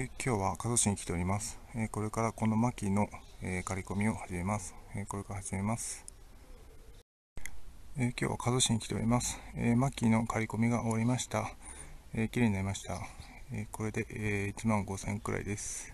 え今日は加須市に来ております、えこれからこの薪の、え刈り込みを始めます、えこれから始めます、え今日は加須市に来ております、えー、薪の刈り込みが終わりました、え綺麗になりました、えこれで、え1万5000くらいです